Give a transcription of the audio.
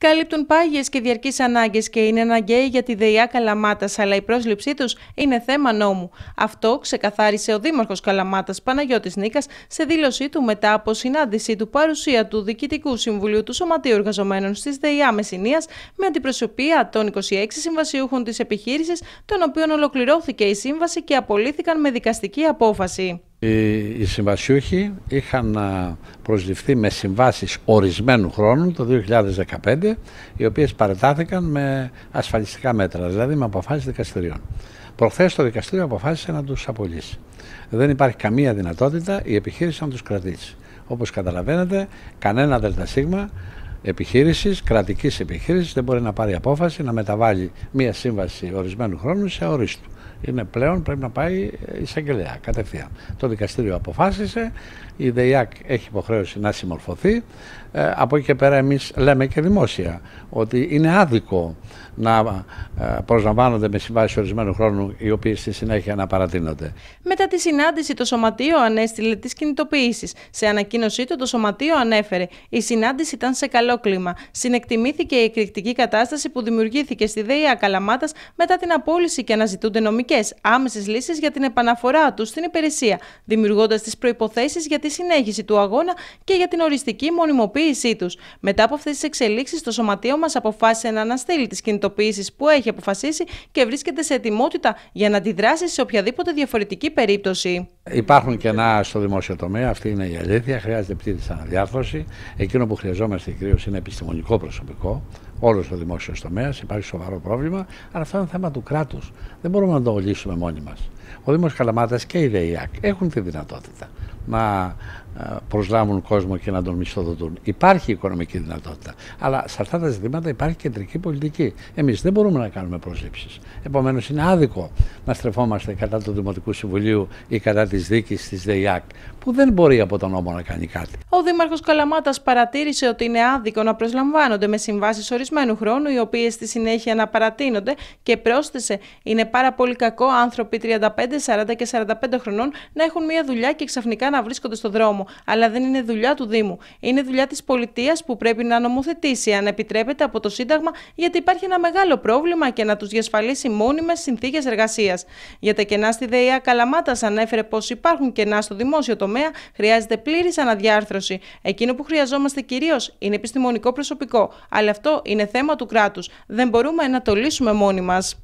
καλύπτουν πάγιες και διαρκείς ανάγκες και είναι αναγκαίοι για τη ΔΕΙΑ Καλαμάτας, αλλά η πρόσληψή τους είναι θέμα νόμου. Αυτό ξεκαθάρισε ο Δήμαρχος Καλαμάτας Παναγιώτης Νίκας σε δήλωσή του μετά από συνάντησή του παρουσία του Διοικητικού Συμβουλίου του Σωματείου Εργαζομένων στις ΔΕΙΑ Μεσσηνίας με αντιπροσωπεία των 26 συμβασιούχων της επιχείρησης, των οποίων ολοκληρώθηκε η σύμβαση και απολύθηκαν με δικαστική απόφαση. Οι συμβασιούχοι είχαν προσληφθεί με συμβάσεις ορισμένου χρόνου το 2015, οι οποίες παρετάθηκαν με ασφαλιστικά μέτρα, δηλαδή με αποφάσεις δικαστηρίων. Προχθές το δικαστήριο αποφάσισε να τους απολύσει. Δεν υπάρχει καμία δυνατότητα η επιχείρηση να τους κρατήσει. Όπως καταλαβαίνετε, κανένα ΔΣ επιχείρησης, κρατικής επιχείρησης δεν μπορεί να πάρει απόφαση να μεταβάλει μία σύμβαση ορισμένου χρόνου σε ορίστου είναι πλέον πρέπει να πάει η εισαγγελέα κατευθείαν. Το δικαστήριο αποφάσισε, η ΔΕΙΑΚ έχει υποχρέωση να συμμορφωθεί. Ε, από εκεί και πέρα εμείς λέμε και δημόσια ότι είναι άδικο να ε, προσλαμβάνονται με συμβάσεις ορισμένου χρόνου οι οποίε στη συνέχεια να παρατείνονται. Μετά τη συνάντηση, το Σωματείο ανέστηλε τις κινητοποιήσεις. Σε ανακοίνωσή του, το Σωματείο ανέφερε: Η συνάντηση ήταν σε καλό κλίμα. Συνεκτιμήθηκε η εκρηκτική κατάσταση που δημιουργήθηκε στη ΔΕΙΑ Καλαμάτας μετά την απόλυση και αναζητούνται νομική πρακτικέ άμεσες λύσεις για την επαναφορά τους στην υπηρεσία, δημιουργώντας τις προποθέσει για τη συνέχιση του αγώνα και για την οριστική μονιμοποίησή τους. Μετά από αυτές τις εξελίξεις, το Σωματείο μας αποφάσισε να αναστείλει τις κινητοποιήσεις που έχει αποφασίσει και βρίσκεται σε ετοιμότητα για να αντιδράσει σε οποιαδήποτε διαφορετική περίπτωση. Υπάρχουν κενά στο δημόσιο τομέα, αυτή είναι η αλήθεια. Χρειάζεται πτήτη αναδιάρθρωση. Εκείνο που χρειαζόμαστε κυρίως είναι επιστημονικό προσωπικό. Όλος ο δημόσιος τομέας υπάρχει σοβαρό πρόβλημα, αλλά αυτό είναι θέμα του κράτους. Δεν μπορούμε να το λύσουμε μόνοι μας ο Δήμος Καλαμάτας και η ΔΕΙΑΚ έχουν τη δυνατότητα να ε, προσλάβουν κόσμο και να τον μισθοδοτούν. Υπάρχει οικονομική δυνατότητα. Αλλά σε αυτά τα ζητήματα υπάρχει κεντρική πολιτική. Εμείς δεν μπορούμε να κάνουμε προσλήψεις. Επομένως, είναι άδικο να στρεφόμαστε κατά του Δημοτικού Συμβουλίου ή κατά της δίκης της ΔΕΙΑΚ που δεν μπορεί από τον νόμο να κάνει κάτι. Ο Δήμαρχος Καλαμάτας παρατήρησε ότι είναι άδικο να προσλαμβάνονται με συμβάσεις ορισμένου χρόνου, οι οποίες στη συνέχεια να παρατείνονται και πρόσθεσε: Είναι πάρα πολύ κακό άνθρωποι 35, 40 και 45 χρονών να έχουν μια δουλειά και ξαφνικά να βρίσκονται στο δρόμο. Αλλά δεν είναι δουλειά του Δήμου. Είναι δουλειά της πολιτείας που πρέπει να νομοθετήσει, αν επιτρέπεται από το Σύνταγμα, γιατί υπάρχει ένα μεγάλο πρόβλημα και να τους διασφαλίσει μόνιμες συνθήκες εργασίας. Για τα κενά στη ΔΕΙΑ, Καλαμάτας ανέφερε πως υπάρχουν κενά στο δημόσιο τομέα χρειάζεται πλήρης αναδιάρθρωση. Εκείνο που χρειαζόμαστε κυρίως είναι επιστημονικό προσωπικό, αλλά αυτό είναι θέμα του κράτους. Δεν μπορούμε να το λύσουμε μόνοι μας.